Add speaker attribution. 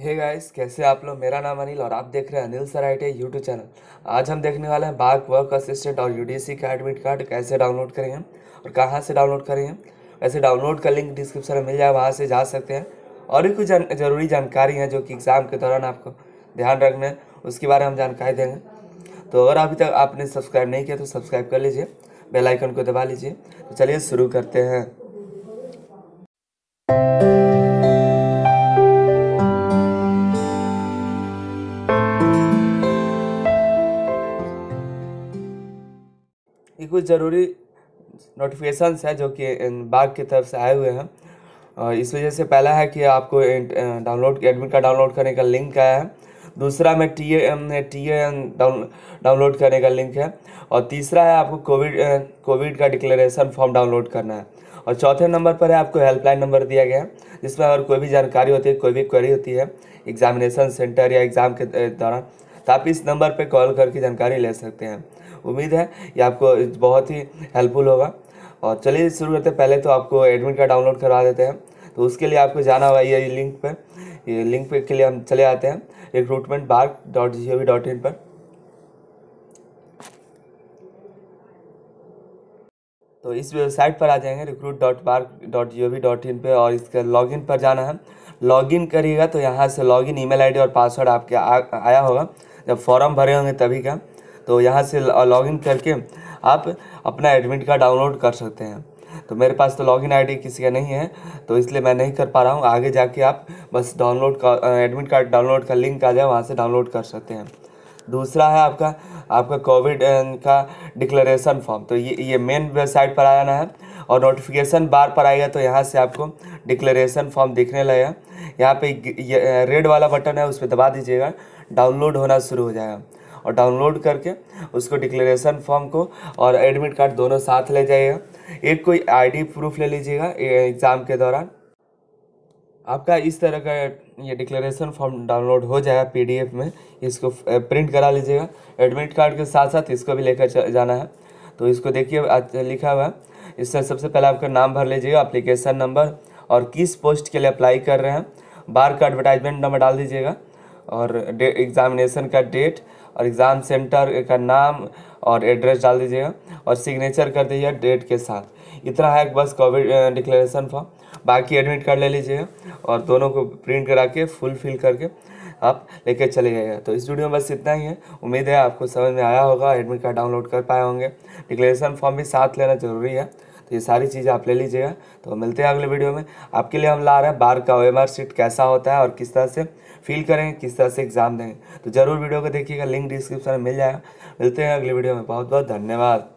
Speaker 1: हे hey guys कैसे आप लोग मेरा नाम अनिल और आप देख रहे हैं अनिल सराइटे यूट्यूब चैनल आज हम देखने वाले हैं बाग वर्क असिस्टेंट और यूडीसी का एडमिट कार्ड कैसे डाउनलोड करेंगे और कहाँ से डाउनलोड करेंगे वैसे डाउनलोड का लिंक डिस्क्रिप्शन में मिल जाए वहाँ से जा सकते हैं और भी कुछ जान, ज़रूरी जानकारी है जो कि एग्ज़ाम के दौरान आपको ध्यान रखना है उसके बारे में हम जानकारी देंगे तो अगर अभी तक आपने सब्सक्राइब नहीं किया तो सब्सक्राइब कर लीजिए बेलाइकन को दबा लीजिए तो चलिए शुरू करते हैं कि कुछ ज़रूरी नोटिफिकेशंस है जो कि बाग की तरफ से आए हुए हैं और इस वजह से पहला है कि आपको डाउनलोड एडमिट कार्ड डाउनलोड करने का लिंक आया है दूसरा में T A T A download करने का लिंक है और तीसरा है आपको कोविड कोविड का डिक्लेरेशन फॉर्म डाउनलोड करना है और चौथे नंबर पर है आपको हेल्पलाइन नंबर दिया गया है जिसमें अगर कोई भी जानकारी होती है कोई भी क्वेरी होती है एग्जामिनेशन सेंटर या एग्ज़ाम के दौरान तो आप इस नंबर पर कॉल करके जानकारी ले सकते हैं उम्मीद है ये आपको बहुत ही हेल्पफुल होगा और चलिए शुरू करते हैं पहले तो आपको एडमिट कार्ड डाउनलोड करवा देते हैं तो उसके लिए आपको जाना हुआ ये लिंक पर ये लिंक पे के लिए हम चले आते हैं recruitment BARC dot G O V dot in पर तो इस वेबसाइट पर आ जाएंगे recruit dot BARC dot G O V dot in पर और इसका लॉगिन पर जाना है लॉगिन करिएगा तो यहाँ से लॉगिन ईमेल आईडी और पासवर्ड आपके आ, आया होगा जब फॉर्म भरे होंगे तभी का तो यहाँ से लॉगिन करके आप अपना एडमिट कार्ड डाउनलोड कर सकते हैं तो मेरे पास तो लॉगिन आईडी किसी का नहीं है तो इसलिए मैं नहीं कर पा रहा हूँ आगे जाके आप बस डाउनलोड का एडमिट कार्ड डाउनलोड का लिंक आ जाए वहाँ से डाउनलोड कर सकते हैं दूसरा है आपका आपका कोविड का डिक्लेरेशन फॉर्म तो ये ये मेन वेबसाइट पर आ जाना है और नोटिफिकेशन बार पर आएगा तो यहाँ से आपको डिक्लेरेशन फॉर्म दिखने लगेगा यहाँ पे रेड वाला बटन है उस पर दबा दीजिएगा डाउनलोड होना शुरू हो जाएगा और डाउनलोड करके उसको डिक्लेरेशन फॉर्म को और एडमिट कार्ड दोनों साथ ले जाइएगा एक कोई आईडी प्रूफ ले लीजिएगा एग्ज़ाम के दौरान आपका इस तरह का ये डिक्लेरेशन फॉर्म डाउनलोड हो जाएगा पीडीएफ में इसको प्रिंट करा लीजिएगा एडमिट कार्ड के साथ साथ इसको भी लेकर जाना है तो इसको देखिए लिखा हुआ है इससे सबसे पहले आपका नाम भर लीजिएगा अप्लीकेशन नंबर और किस पोस्ट के लिए अप्लाई कर रहे हैं बार का एडवर्टाइजमेंट नंबर डाल दीजिएगा और एग्ज़ामिनेशन का डेट और एग्ज़ाम सेंटर का नाम और एड्रेस डाल दीजिएगा और सिग्नेचर कर दीजिएगा डेट के साथ इतना है बस कोविड डिक्लेरेशन फॉर्म बाकी एडमिट कार्ड ले लीजिएगा और दोनों को प्रिंट करा के फुल फिल करके आप लेके चले जाइएगा तो इस वीडियो में बस इतना ही है उम्मीद है आपको समझ में आया होगा एडमिट कार्ड डाउनलोड कर पाए होंगे डिक्लेरेशन फॉर्म भी साथ लेना ज़रूरी है तो ये सारी चीज़ें आप ले लीजिएगा तो मिलते हैं अगले वीडियो में आपके लिए हम ला रहे हैं बार का ओ सीट कैसा होता है और किस तरह से फील करेंगे किस तरह से एग्ज़ाम देंगे तो ज़रूर वीडियो को देखिएगा लिंक डिस्क्रिप्शन में मिल जाएगा मिलते हैं अगले वीडियो में बहुत बहुत धन्यवाद